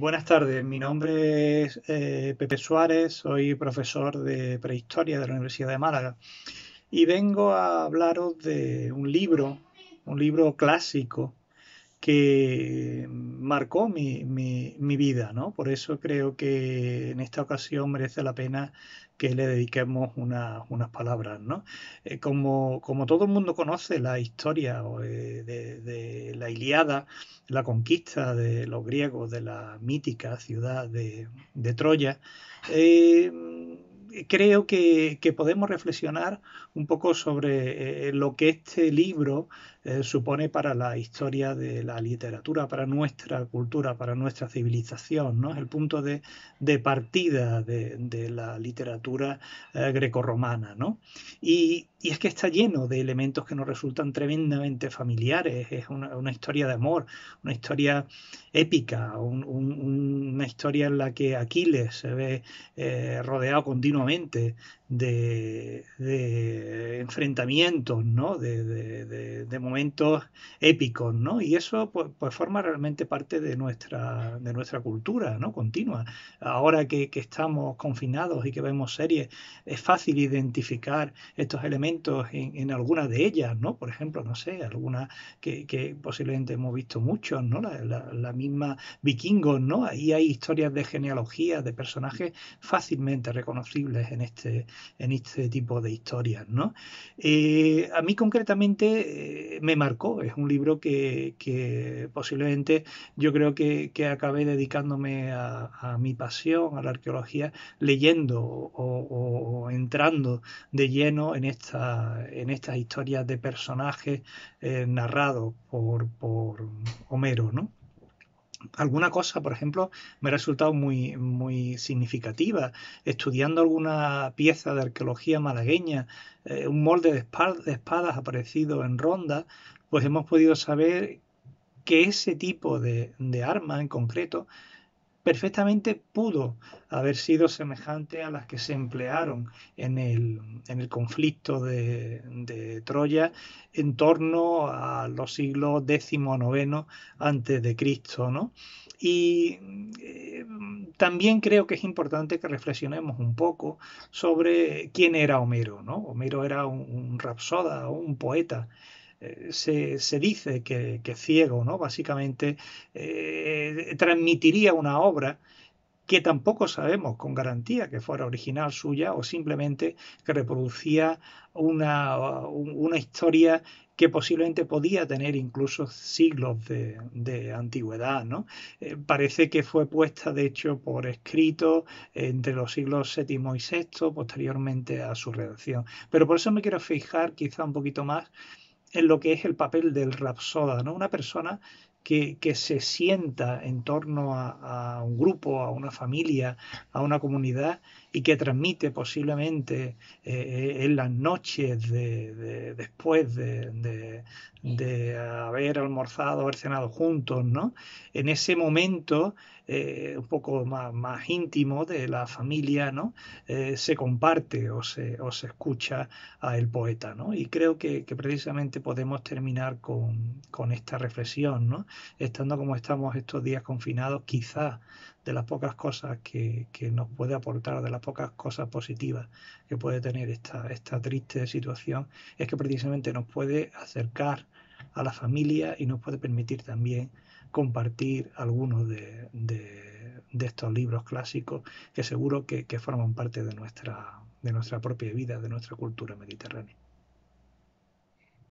Buenas tardes, mi nombre es eh, Pepe Suárez, soy profesor de prehistoria de la Universidad de Málaga y vengo a hablaros de un libro, un libro clásico que marcó mi, vida, ¿no? Por eso creo que en esta ocasión merece la pena que le dediquemos una, unas palabras, eh, como, como, todo el mundo conoce la historia eh, de, la Iliada, la conquista de los griegos de la mítica ciudad de, Troya, eh, creo que, podemos reflexionar un poco sobre eh, lo que este libro eh, supone para la historia de la literatura, para nuestra cultura, para nuestra civilización. ¿no? Es el punto de, partida de, la literatura eh, grecorromana. ¿no? Y, es que está lleno de elementos que nos resultan tremendamente familiares. Es una, historia de amor, una historia épica, historia en la que Aquiles se ve eh, rodeado continuamente de, enfrentamientos, ¿no? De, momentos épicos, ¿no? Y eso pues, pues, forma realmente parte de nuestra, de nuestra cultura, ¿no? Continua. Ahora que, estamos confinados y que vemos series, es fácil identificar estos elementos en, en algunas de ellas, ¿no? Por ejemplo, no sé, alguna que, posiblemente hemos visto muchos, ¿no? La, la misma vikingos, ¿no? Ahí hay historias de genealogía de personajes fácilmente reconocibles en este, en este tipo de historias. ¿no? Eh, a mí concretamente eh, me marcó, es un libro que, posiblemente yo creo que, que acabé dedicándome a, mi pasión, a la arqueología, leyendo o, entrando de lleno en, esta, en estas historias de personajes eh, narrados por, por Homero. ¿no? alguna cosa, por ejemplo, me ha resultado muy, muy significativa. Estudiando alguna pieza de arqueología malagueña, eh, un molde de, espadas aparecido en Ronda, pues hemos podido saber que ese tipo de, de, arma en concreto perfectamente pudo haber sido semejante a las que se emplearon en el, conflicto de, Troya en torno a los siglos X IX antes de Cristo, Y eh, también creo que es importante que reflexionemos un poco sobre quién era Homero, ¿no? Homero era un, un rapsoda, un poeta, se, dice que, Ciego, ¿no? básicamente, eh, transmitiría una obra que tampoco sabemos con garantía que fuera original suya o simplemente que reproducía una, historia que posiblemente podía tener incluso siglos de, antigüedad. ¿no? Eh, parece que fue puesta, de hecho, por escrito entre los siglos VII y VI, posteriormente a su redacción. Pero por eso me quiero fijar quizá un poquito más en lo que es el papel del rapsoda, ¿no? Una persona que, se sienta en torno a, a, un grupo, a una familia, a una comunidad y que transmite posiblemente eh, eh, en las noches después de, haber almorzado, haber cenado juntos, ¿no? En ese momento eh, un poco más, más, íntimo de la familia, ¿no? se comparte o se, o se escucha al poeta, ¿no? Y creo que, precisamente podemos terminar con, esta reflexión, ¿no? Estando como estamos estos días confinados, quizá de las pocas cosas que, nos puede aportar, de las pocas cosas positivas que puede tener esta, esta triste situación, es que precisamente nos puede acercar a la familia y nos puede permitir también compartir algunos de, estos libros clásicos que seguro que, que, forman parte de nuestra, de nuestra propia vida, de nuestra cultura mediterránea.